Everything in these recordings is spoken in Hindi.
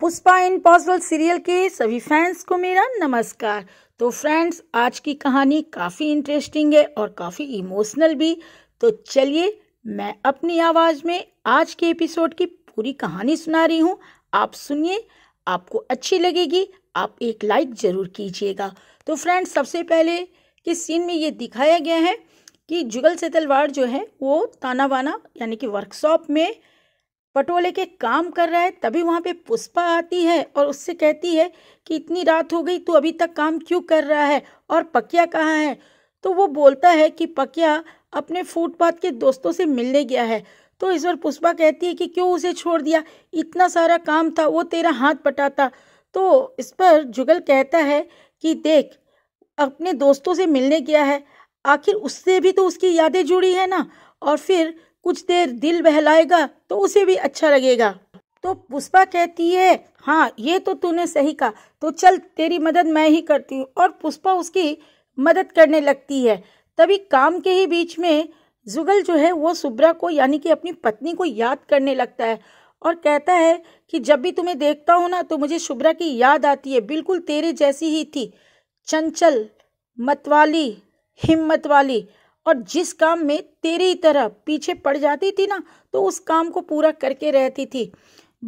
पुष्पा इन पॉसिबल सीरियल के सभी फैंस को मेरा नमस्कार तो फ्रेंड्स आज की कहानी काफ़ी इंटरेस्टिंग है और काफ़ी इमोशनल भी तो चलिए मैं अपनी आवाज़ में आज के एपिसोड की पूरी कहानी सुना रही हूँ आप सुनिए आपको अच्छी लगेगी आप एक लाइक ज़रूर कीजिएगा तो फ्रेंड्स सबसे पहले किस सीन में ये दिखाया गया है कि जुगल से तलवार जो है वो ताना वाना यानी कि वर्कशॉप में पटोले के काम कर रहा है तभी वहाँ पे पुष्पा आती है और उससे कहती है कि इतनी रात हो गई तू अभी तक काम क्यों कर रहा है और पकिया कहाँ है तो वो बोलता है कि पकिया अपने फुटपाथ के दोस्तों से मिलने गया है तो इस बार पुष्पा कहती है कि क्यों उसे छोड़ दिया इतना सारा काम था वो तेरा हाथ पटाता तो इस पर जुगल कहता है कि देख अपने दोस्तों से मिलने गया है आखिर उससे भी तो उसकी यादें जुड़ी है ना और फिर कुछ देर दिल बहलाएगा तो उसे भी अच्छा लगेगा तो पुष्पा कहती है हाँ ये तो तूने सही कहा तो चल तेरी मदद मैं ही करती हूँ और पुष्पा उसकी मदद करने लगती है तभी काम के ही बीच में जुगल जो है वो सुब्रा को यानी कि अपनी पत्नी को याद करने लगता है और कहता है कि जब भी तुम्हें देखता हूँ ना तो मुझे शुभ्रा की याद आती है बिल्कुल तेरे जैसी ही थी चंचल मतवाली हिम्मत वाली और जिस काम में तेरी तरह पीछे पड़ जाती थी ना तो उस काम को पूरा करके रहती थी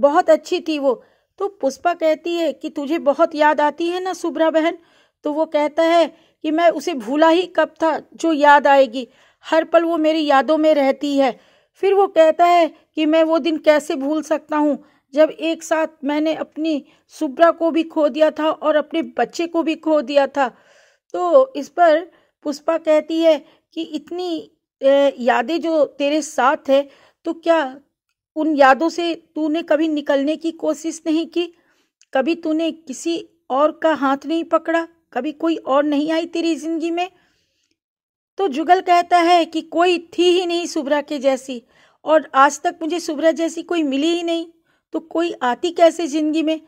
बहुत अच्छी थी वो तो पुष्पा कहती है कि तुझे बहुत याद आती है ना सुब्रा बहन तो वो कहता है कि मैं उसे भूला ही कब था जो याद आएगी हर पल वो मेरी यादों में रहती है फिर वो कहता है कि मैं वो दिन कैसे भूल सकता हूँ जब एक साथ मैंने अपनी सुब्रा को भी खो दिया था और अपने बच्चे को भी खो दिया था तो इस पर पुष्पा कहती है कि इतनी यादें जो तेरे साथ है तो क्या उन यादों से तूने कभी निकलने की कोशिश नहीं की कभी तूने किसी और का हाथ नहीं पकड़ा कभी कोई और नहीं आई तेरी जिंदगी में तो जुगल कहता है कि कोई थी ही नहीं सुब्रा के जैसी और आज तक मुझे सुब्रा जैसी कोई मिली ही नहीं तो कोई आती कैसे जिंदगी में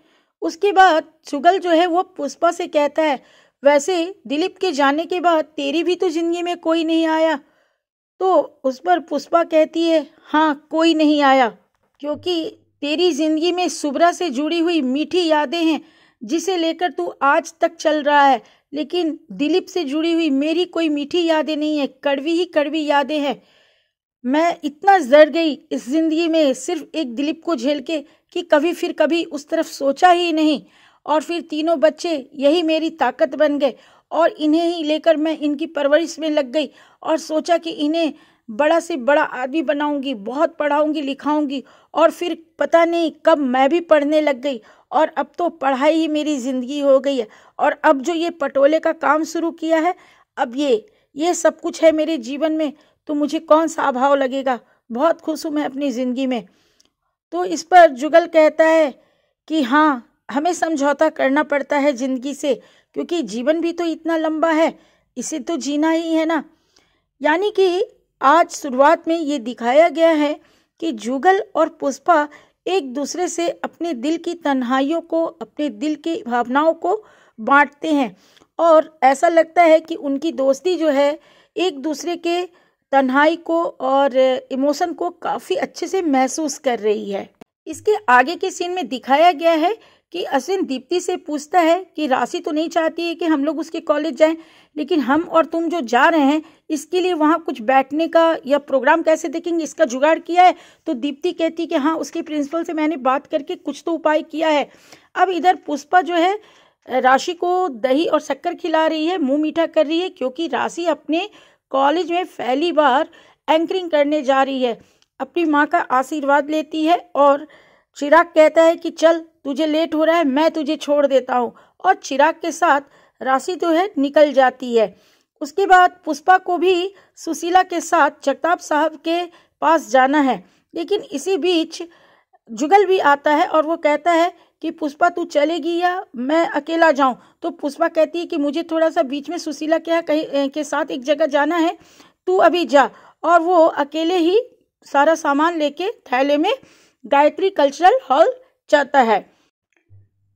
उसके बाद जुगल जो है वो पुष्पा से कहता है वैसे दिलीप के जाने के बाद तेरी भी तो जिंदगी में कोई नहीं आया तो उस पर पुष्पा कहती है हाँ कोई नहीं आया क्योंकि तेरी जिंदगी में सुबरा से जुड़ी हुई मीठी यादें हैं जिसे लेकर तू आज तक चल रहा है लेकिन दिलीप से जुड़ी हुई मेरी कोई मीठी यादें नहीं है कड़वी ही कड़वी यादें हैं मैं इतना जर गई इस ज़िंदगी में सिर्फ एक दिलीप को झेल के कि कभी फिर कभी उस तरफ सोचा ही नहीं और फिर तीनों बच्चे यही मेरी ताकत बन गए और इन्हें ही लेकर मैं इनकी परवरिश में लग गई और सोचा कि इन्हें बड़ा से बड़ा आदमी बनाऊंगी बहुत पढ़ाऊंगी लिखाऊंगी और फिर पता नहीं कब मैं भी पढ़ने लग गई और अब तो पढ़ाई ही मेरी ज़िंदगी हो गई है और अब जो ये पटोले का काम शुरू किया है अब ये ये सब कुछ है मेरे जीवन में तो मुझे कौन सा अभाव लगेगा बहुत खुश हूँ मैं अपनी ज़िंदगी में तो इस पर जुगल कहता है कि हाँ हमें समझौता करना पड़ता है ज़िंदगी से क्योंकि जीवन भी तो इतना लंबा है इसे तो जीना ही है ना यानी कि आज शुरुआत में ये दिखाया गया है कि जुगल और पुष्पा एक दूसरे से अपने दिल की तन्हाइयों को अपने दिल की भावनाओं को बांटते हैं और ऐसा लगता है कि उनकी दोस्ती जो है एक दूसरे के तन्हाई को और इमोशन को काफ़ी अच्छे से महसूस कर रही है इसके आगे के सीन में दिखाया गया है कि असिन दीप्ति से पूछता है कि राशि तो नहीं चाहती है कि हम लोग उसके कॉलेज जाएं लेकिन हम और तुम जो जा रहे हैं इसके लिए वहाँ कुछ बैठने का या प्रोग्राम कैसे देखेंगे इसका जुगाड़ किया है तो दीप्ति कहती कि हाँ उसके प्रिंसिपल से मैंने बात करके कुछ तो उपाय किया है अब इधर पुष्पा जो है राशि को दही और शक्कर खिला रही है मुँह मीठा कर रही है क्योंकि राशि अपने कॉलेज में पहली बार एंकरिंग करने जा रही है अपनी माँ का आशीर्वाद लेती है और चिराग कहता है कि चल तुझे लेट हो रहा है मैं तुझे छोड़ देता हूँ और चिराग के साथ राशि तो है निकल जाती है उसके बाद पुष्पा को भी सुशीला के साथ जगताप साहब के पास जाना है लेकिन इसी बीच जुगल भी आता है और वो कहता है कि पुष्पा तू चलेगी या मैं अकेला जाऊं तो पुष्पा कहती है कि मुझे थोड़ा सा बीच में सुशीला के कहीं के साथ एक जगह जाना है तू अभी जा और वो अकेले ही सारा सामान लेके थैले में गायत्री कल्चरल हॉल जाता है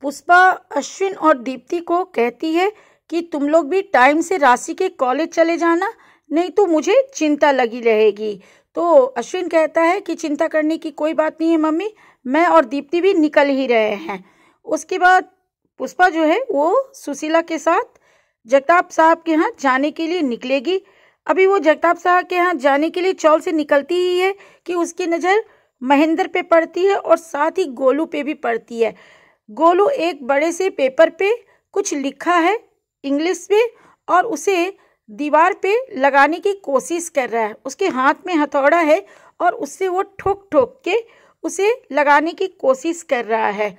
पुष्पा अश्विन और दीप्ति को कहती है कि तुम लोग भी टाइम से राशि के कॉलेज चले जाना नहीं तो मुझे चिंता लगी रहेगी तो अश्विन कहता है कि चिंता करने की कोई बात नहीं है मम्मी मैं और दीप्ति भी निकल ही रहे हैं उसके बाद पुष्पा जो है वो सुशीला के साथ जगताप साहब के यहाँ जाने के लिए निकलेगी अभी वो जगताप साहब के यहाँ जाने के लिए चौल से निकलती ही है कि उसकी नज़र महेंद्र पे पड़ती है और साथ ही गोलू पे भी पड़ती है गोलू एक बड़े से पेपर पे कुछ लिखा है इंग्लिश में और उसे दीवार पे लगाने की कोशिश कर रहा है उसके हाथ में हथौड़ा है और उससे वो ठोक ठोक के उसे लगाने की कोशिश कर रहा है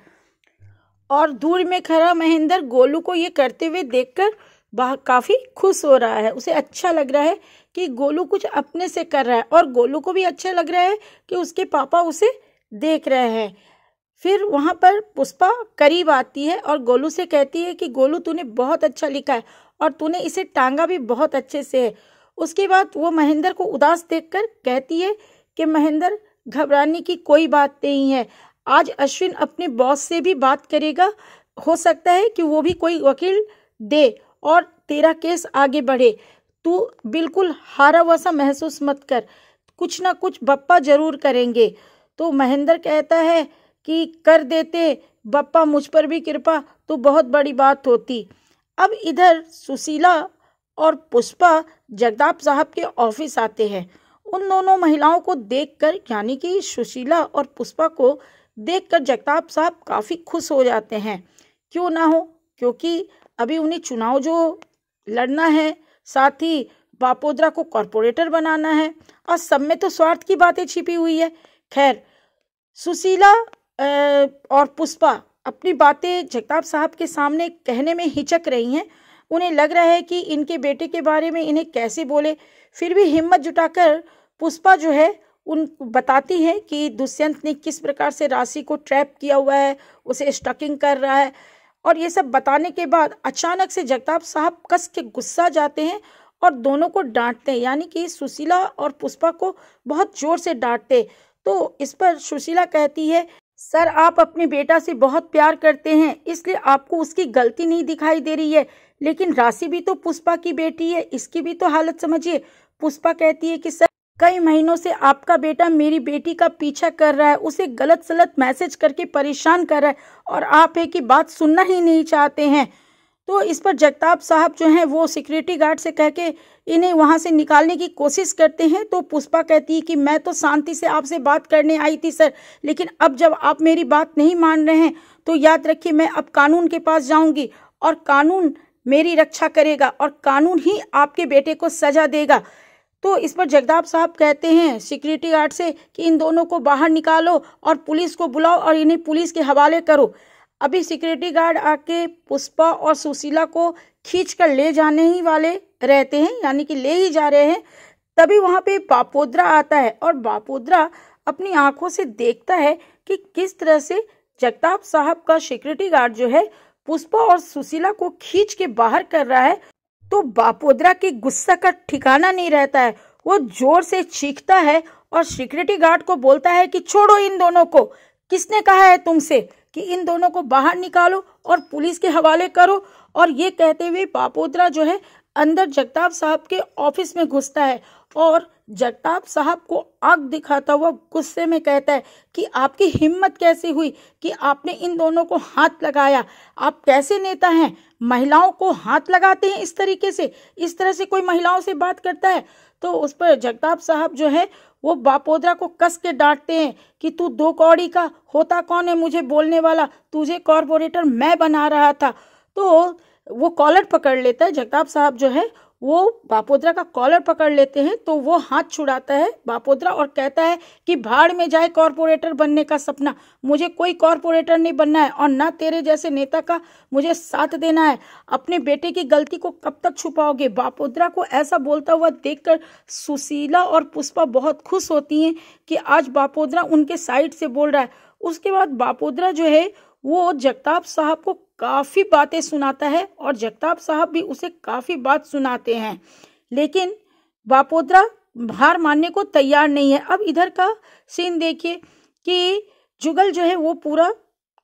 और दूर में खड़ा महेंद्र गोलू को ये करते हुए देखकर काफ़ी खुश हो रहा है उसे अच्छा लग रहा है कि गोलू कुछ अपने से कर रहा है और गोलू को भी अच्छा लग रहा है कि उसके पापा उसे देख रहे हैं फिर वहाँ पर पुष्पा करीब आती है और गोलू से कहती है कि गोलू तूने बहुत अच्छा लिखा है और तूने इसे टांगा भी बहुत अच्छे से है उसके बाद वो महेंद्र को उदास देख कहती है कि महेंद्र घबराने की कोई बात नहीं है आज अश्विन अपने बॉस से भी बात करेगा हो सकता है कि वो भी कोई वकील दे और तेरा केस आगे बढ़े तू बिल्कुल हारा हुआ सा महसूस मत कर कुछ ना कुछ बप्पा जरूर करेंगे तो महेंद्र कहता है कि कर देते बप्पा मुझ पर भी कृपा तो बहुत बड़ी बात होती अब इधर सुशीला और पुष्पा जगताप साहब के ऑफिस आते हैं उन दोनों महिलाओं को देखकर यानी कि सुशीला और पुष्पा को देखकर जगताप साहब काफ़ी खुश हो जाते हैं क्यों ना हो क्योंकि अभी उन्हें चुनाव जो लड़ना है साथ ही बापोद्रा को कॉरपोरेटर बनाना है और सब में तो स्वार्थ की बातें छिपी हुई है खैर सुशीला और पुष्पा अपनी बातें जगताप साहब के सामने कहने में हिचक रही हैं उन्हें लग रहा है कि इनके बेटे के बारे में इन्हें कैसे बोले फिर भी हिम्मत जुटाकर पुष्पा जो है उन बताती है कि दुष्यंत ने किस प्रकार से राशि को ट्रैप किया हुआ है उसे स्टकिंग कर रहा है और ये सब बताने के बाद अचानक से जगताप साहब कस के गुस्सा जाते हैं और दोनों को डांटते हैं यानी कि सुशीला और पुष्पा को बहुत जोर से डांटते तो इस पर सुशीला कहती है सर आप अपने बेटा से बहुत प्यार करते हैं इसलिए आपको उसकी गलती नहीं दिखाई दे रही है लेकिन राशि भी तो पुष्पा की बेटी है इसकी भी तो हालत समझिए पुष्पा कहती है कि सर कई महीनों से आपका बेटा मेरी बेटी का पीछा कर रहा है उसे गलत सलत मैसेज करके परेशान कर रहा है और आप एक ही बात सुनना ही नहीं चाहते हैं तो इस पर जगताप साहब जो हैं वो सिक्योरिटी गार्ड से कह के इन्हें वहाँ से निकालने की कोशिश करते हैं तो पुष्पा कहती है कि मैं तो शांति से आपसे बात करने आई थी सर लेकिन अब जब आप मेरी बात नहीं मान रहे हैं तो याद रखिए मैं अब कानून के पास जाऊँगी और कानून मेरी रक्षा करेगा और कानून ही आपके बेटे को सजा देगा तो इस पर जगताप साहब कहते हैं सिक्योरिटी गार्ड से कि इन दोनों को बाहर निकालो और पुलिस को बुलाओ और इन्हें पुलिस के हवाले करो अभी सिक्योरिटी गार्ड आके पुष्पा और सुशीला को खींच कर ले जाने ही वाले रहते हैं यानी कि ले ही जा रहे हैं तभी वहाँ पे बापोद्रा आता है और बापोद्रा अपनी आंखों से देखता है कि किस तरह से जगताप साहब का सिक्योरिटी गार्ड जो है पुष्पा और सुशीला को खींच के बाहर कर रहा है तो बापोदरा के गुस्सा का ठिकाना नहीं रहता है वो जोर से चीखता है और सिक्योरिटी गार्ड को बोलता है कि छोड़ो इन दोनों को किसने कहा है तुमसे कि इन दोनों को बाहर निकालो और पुलिस के हवाले करो और ये कहते हुए बापोदरा जो है अंदर जगताप साहब के ऑफिस में घुसता है और जगताप साहब को आग दिखाता हुआ गुस्से में कहता है कि आपकी हिम्मत कैसे हुई कि आपने इन दोनों को हाथ लगाया आप कैसे नेता हैं महिलाओं को हाथ लगाते हैं इस तरीके से इस तरह से कोई महिलाओं से बात करता है तो उस पर जगताप साहब जो है वो बापोदरा को कस के डांटते हैं कि तू दो कौड़ी का होता कौन है मुझे बोलने वाला तुझे कॉरपोरेटर मैं बना रहा था तो वो कॉलर पकड़ लेता है जगताप साहब जो है वो बापोद्रा का कॉलर पकड़ लेते हैं तो वो हाथ छुड़ाता है बापोद्रा और कहता है कि भाड़ में जाए कॉरपोरेटर बनने का सपना मुझे कोई कॉरपोरेटर नहीं बनना है और ना तेरे जैसे नेता का मुझे साथ देना है अपने बेटे की गलती को कब तक छुपाओगे बापोद्रा को ऐसा बोलता हुआ देखकर सुशीला और पुष्पा बहुत खुश होती हैं कि आज बापोद्रा उनके साइड से बोल रहा है उसके बाद बापोद्रा जो है वो जगताप साहब को काफ़ी बातें सुनाता है और जगताप साहब भी उसे काफ़ी बात सुनाते हैं लेकिन बापोद्रा हार मानने को तैयार नहीं है अब इधर का सीन देखिए कि जुगल जो है वो पूरा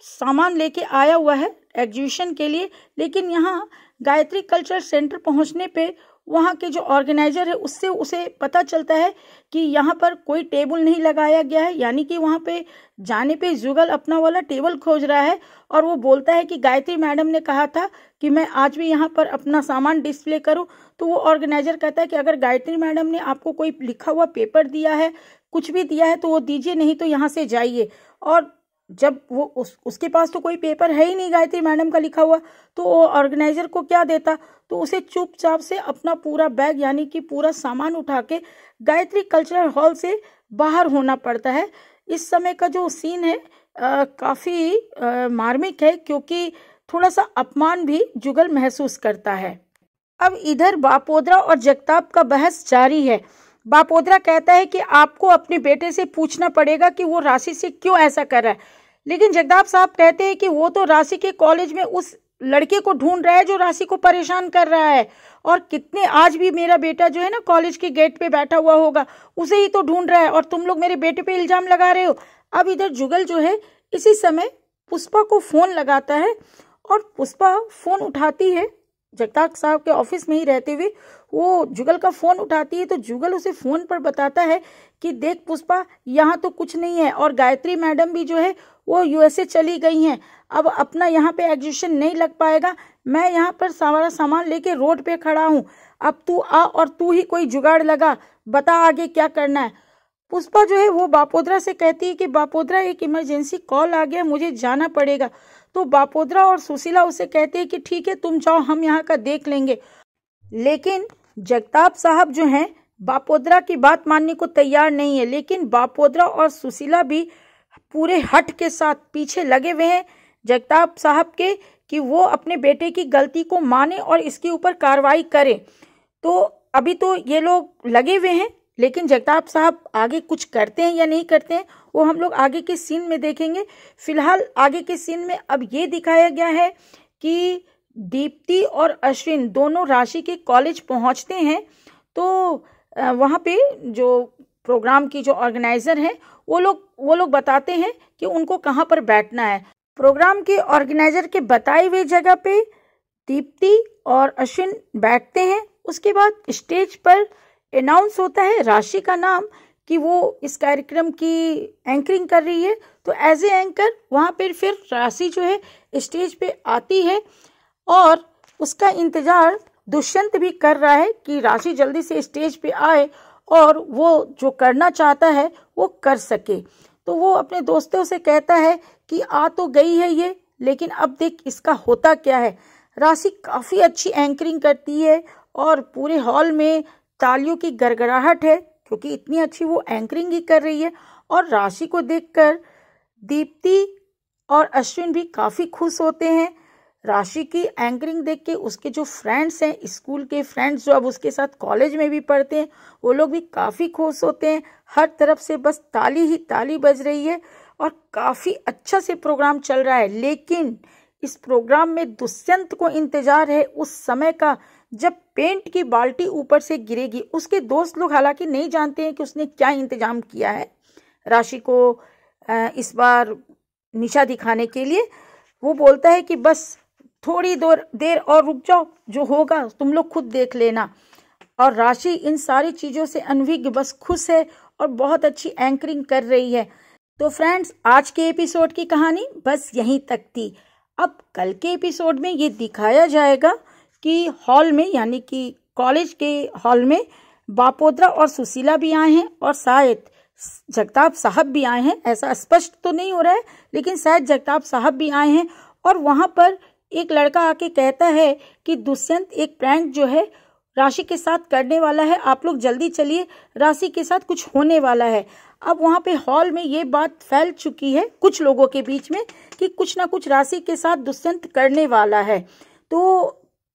सामान लेके आया हुआ है एग्जीबिशन के लिए लेकिन यहाँ गायत्री कल्चर सेंटर पहुँचने पे वहाँ के जो ऑर्गेनाइजर है उससे उसे पता चलता है कि यहाँ पर कोई टेबल नहीं लगाया गया है यानी कि वहाँ पे जाने पे जुगल अपना वाला टेबल खोज रहा है और वो बोलता है कि गायत्री मैडम ने कहा था कि मैं आज भी यहाँ पर अपना सामान डिस्प्ले करूँ तो वो ऑर्गेनाइजर कहता है कि अगर गायत्री मैडम ने आपको कोई लिखा हुआ पेपर दिया है कुछ भी दिया है तो वो दीजिए नहीं तो यहाँ से जाइए और जब वो उस उसके पास तो कोई पेपर है ही नहीं गायत्री मैडम का लिखा हुआ तो वो ऑर्गेनाइजर को क्या देता तो उसे चुपचाप से अपना पूरा बैग यानी कि पूरा सामान उठा के गायत्री कल्चरल हॉल से बाहर होना पड़ता है इस समय का जो सीन है काफ़ी मार्मिक है क्योंकि थोड़ा सा अपमान भी जुगल महसूस करता है अब इधर बापोदरा और जगताप का बहस जारी है बापोदरा कहता है कि आपको अपने बेटे से पूछना पड़ेगा कि वो राशि से क्यों ऐसा कर रहा है लेकिन जगदाप साहब कहते हैं कि वो तो राशि के कॉलेज में उस लड़के को ढूंढ रहा है जो राशि को परेशान कर रहा है और कितने आज भी मेरा बेटा जो है ना कॉलेज के गेट पे बैठा हुआ होगा उसे ही तो ढूंढ रहा है और तुम लोग मेरे बेटे पे इल्जाम लगा रहे हो अब इधर जुगल जो है इसी समय पुष्पा को फोन लगाता है और पुष्पा फोन उठाती है जगताप साहब के ऑफिस में ही रहते हुए वो जुगल का फोन उठाती है तो जुगल उसे फोन पर बताता है कि देख पुष्पा यहाँ तो कुछ नहीं है और गायत्री मैडम भी जो है वो यूएसए चली गई हैं अब अपना यहाँ पे एग्जिबिशन नहीं लग पाएगा मैं यहाँ पर सारा सामान लेके रोड पे खड़ा हूँ अब तू आ और तू ही कोई जुगाड़ लगा बता आगे क्या करना है पुष्पा जो है वो बापोदरा से कहती है कि बापोदरा एक इमरजेंसी कॉल आ गया मुझे जाना पड़ेगा तो बापोद्रा और सुशीला उसे कहते हैं कि ठीक है तुम जाओ हम यहाँ का देख लेंगे लेकिन जगताप साहब जो हैं बापोद्रा की बात मानने को तैयार नहीं है लेकिन बापोद्रा और सुशीला भी पूरे हट के साथ पीछे लगे हुए हैं जगताप साहब के कि वो अपने बेटे की गलती को माने और इसके ऊपर कार्रवाई करें तो अभी तो ये लोग लगे हुए हैं लेकिन जगताप साहब आगे कुछ करते हैं या नहीं करते हैं वो हम लोग आगे के सीन में देखेंगे फिलहाल आगे के सीन में अब ये दिखाया गया है कि दीप्ति और अश्विन दोनों राशि के कॉलेज पहुंचते हैं तो वहाँ पे जो प्रोग्राम की जो ऑर्गेनाइज़र हैं वो लोग वो लोग बताते हैं कि उनको कहाँ पर बैठना है प्रोग्राम के ऑर्गेनाइज़र के बताए हुए जगह पे दीप्ति और अश्विन बैठते हैं उसके बाद स्टेज पर अनाउंस होता है राशि का नाम कि वो इस कार्यक्रम की एंकरिंग कर रही है तो एज ए एंकर वहाँ पर फिर राशि जो है स्टेज पे आती है और उसका इंतज़ार दुष्यंत भी कर रहा है कि राशि जल्दी से स्टेज पे आए और वो जो करना चाहता है वो कर सके तो वो अपने दोस्तों से कहता है कि आ तो गई है ये लेकिन अब देख इसका होता क्या है राशि काफ़ी अच्छी एंकरिंग करती है और पूरे हॉल में तालियों की गड़गड़ाहट है क्योंकि इतनी अच्छी वो एंकरिंग ही कर रही है और राशि को देखकर दीप्ति और अश्विन भी काफ़ी खुश होते हैं राशि की एंकरिंग देख के उसके जो फ्रेंड्स हैं स्कूल के फ्रेंड्स जो अब उसके साथ कॉलेज में भी पढ़ते हैं वो लोग भी काफ़ी खुश होते हैं हर तरफ से बस ताली ही ताली बज रही है और काफ़ी अच्छा से प्रोग्राम चल रहा है लेकिन इस प्रोग्राम में दुष्यंत को इंतजार है उस समय का जब पेंट की बाल्टी ऊपर से गिरेगी उसके दोस्त लोग हालांकि नहीं जानते हैं कि उसने क्या इंतजाम किया है राशि को इस बार निशा दिखाने के लिए वो बोलता है कि बस थोड़ी देर देर और रुक जाओ जो होगा तुम लोग खुद देख लेना और राशि इन सारी चीज़ों से अनभिज्ञ बस खुश है और बहुत अच्छी एंकरिंग कर रही है तो फ्रेंड्स आज के एपिसोड की कहानी बस यहीं तक थी अब कल के एपिसोड में ये दिखाया जाएगा की हॉल में यानी कि कॉलेज के हॉल में बापोद्रा और सुशीला भी आए हैं और शायद जगताप साहब भी आए हैं ऐसा स्पष्ट तो नहीं हो रहा है लेकिन शायद जगताप साहब भी आए हैं और वहाँ पर एक लड़का आके कहता है कि दुष्यंत एक प्रैंक जो है राशि के साथ करने वाला है आप लोग जल्दी चलिए राशि के साथ कुछ होने वाला है अब वहाँ पे हॉल में ये बात फैल चुकी है कुछ लोगों के बीच में कि कुछ ना कुछ राशि के साथ दुष्यंत करने वाला है तो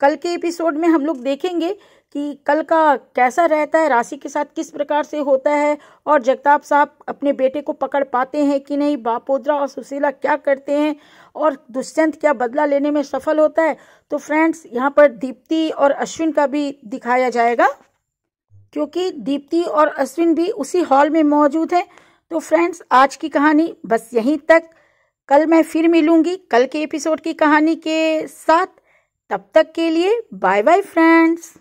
कल के एपिसोड में हम लोग देखेंगे कि कल का कैसा रहता है राशि के साथ किस प्रकार से होता है और जगताप साहब अपने बेटे को पकड़ पाते हैं कि नहीं बापोद्रा और सुशीला क्या करते हैं और दुष्यंत क्या बदला लेने में सफल होता है तो फ्रेंड्स यहाँ पर दीप्ति और अश्विन का भी दिखाया जाएगा क्योंकि दीप्ति और अश्विन भी उसी हॉल में मौजूद हैं तो फ्रेंड्स आज की कहानी बस यहीं तक कल मैं फिर मिलूंगी कल के एपिसोड की कहानी के साथ तब तक के लिए बाय बाय फ्रेंड्स